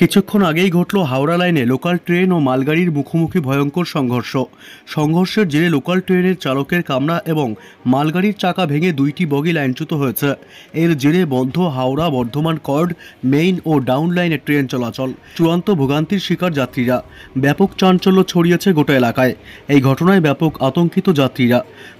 কিছুক্ষণ আগেই ঘটল হাওড়া লাইনে লোকাল ট্রেন ও মালগাড়ির মুখোমুখি ভয়ঙ্কর সংঘর্ষ সংঘর্ষের জেরে লোকাল ট্রেনের চালকের কামরা এবং মালগাড়ির চাকা ভেঙে দুইটি বগি লাইনচ্যুত হয়েছে এর জেরে বন্ধ হাওড়া বর্ধমান কর্ড মেইন ও ডাউন লাইনে ট্রেন চলাচল চূড়ান্ত ভোগান্তির শিকার যাত্রীরা ব্যাপক চাঞ্চল্য ছড়িয়েছে গোটা এলাকায় এই ঘটনায় ব্যাপক আতঙ্কিত যাত্রীরা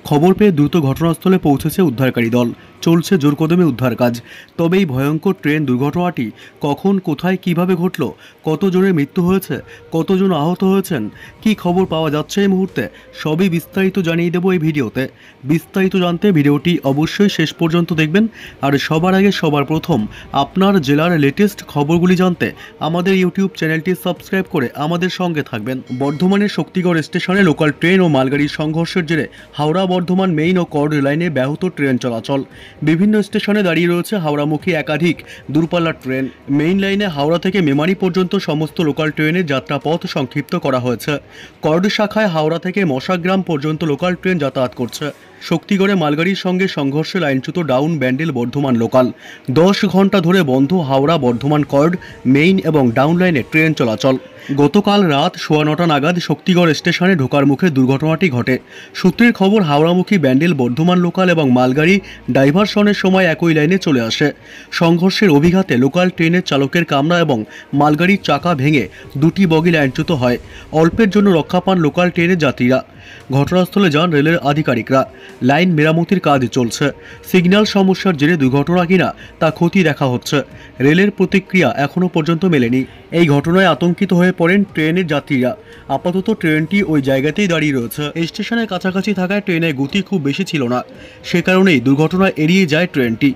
খবর পেয়ে দ্রুত ঘটনাস্থলে পৌঁছেছে উদ্ধারকারী দল চলছে জোরকদমে উদ্ধার কাজ তবে এই ভয়ঙ্কর ট্রেন দুর্ঘটনাটি কখন কোথায় কিভাবে ঘটে ঘটল কতজনের মৃত্যু হয়েছে কতজন আহত হয়েছেন কি খবর পাওয়া যাচ্ছে এই মুহূর্তে সবই বিস্তারিত জানিয়ে দেবো এই ভিডিওতে বিস্তারিত জানতে ভিডিওটি অবশ্যই শেষ পর্যন্ত দেখবেন আর সবার আগে সবার প্রথম আপনার জেলার লেটেস্ট খবরগুলি জানতে আমাদের ইউটিউব চ্যানেলটি সাবস্ক্রাইব করে আমাদের সঙ্গে থাকবেন বর্ধমানের শক্তিগড় স্টেশনে লোকাল ট্রেন ও মালগাড়ির সংঘর্ষের জেরে হাওড়া বর্ধমান মেইন ও কর্ড লাইনে ব্যাহত ট্রেন চলাচল বিভিন্ন স্টেশনে দাঁড়িয়ে রয়েছে হাওড়ামুখী একাধিক দূরপাল্লার ট্রেন মেইন লাইনে হাওড়া থেকে মেমো মেমারি পর্যন্ত সমস্ত লোকাল ট্রেনের যাত্রাপথ সংক্ষিপ্ত করা হয়েছে করড শাখায় হাওড়া থেকে মশাগ্রাম পর্যন্ত লোকাল ট্রেন যাতায়াত করছে শক্তিগড়ে মালগাড়ির সঙ্গে সংঘর্ষে লাইনচ্যুত ডাউন ব্যান্ডেল বর্ধমান লোকাল দশ ঘন্টা ধরে বন্ধ হাওড়া বর্ধমান কর্ড মেইন এবং ডাউন লাইনে ট্রেন চলাচল গতকাল রাত সোয়া নটা নাগাদ শক্তিগড় স্টেশনে ঢোকার মুখে দুর্ঘটনাটি ঘটে সূত্রের খবর হাওড়ামুখী ব্যান্ডেল বর্ধমান লোকাল এবং মালগাড়ি ডাইভারশনের সময় একই লাইনে চলে আসে সংঘর্ষের অভিঘাতে লোকাল ট্রেনের চালকের কামরা এবং মালগাড়ির চাকা ভেঙে দুটি বগি লাইনচ্যুত হয় অল্পের জন্য রক্ষা পান লোকাল ট্রেনের যাত্রীরা ঘটনাস্থলে যান রেলের আধিকারিকরা লাইন মেরামতির কাজ চলছে সিগন্যাল সমস্যার জেরে দুর্ঘটনা কিনা তা ক্ষতি দেখা হচ্ছে রেলের প্রতিক্রিয়া এখনও পর্যন্ত মেলেনি এই ঘটনায় আতঙ্কিত হয়ে পড়েন ট্রেনের যাত্রীরা আপাতত ট্রেনটি ওই জায়গাতেই দাঁড়িয়ে রয়েছে স্টেশনের কাছাকাছি থাকায় ট্রেনের গতি খুব বেশি ছিল না সে কারণেই দুর্ঘটনা এড়িয়ে যায় ট্রেনটি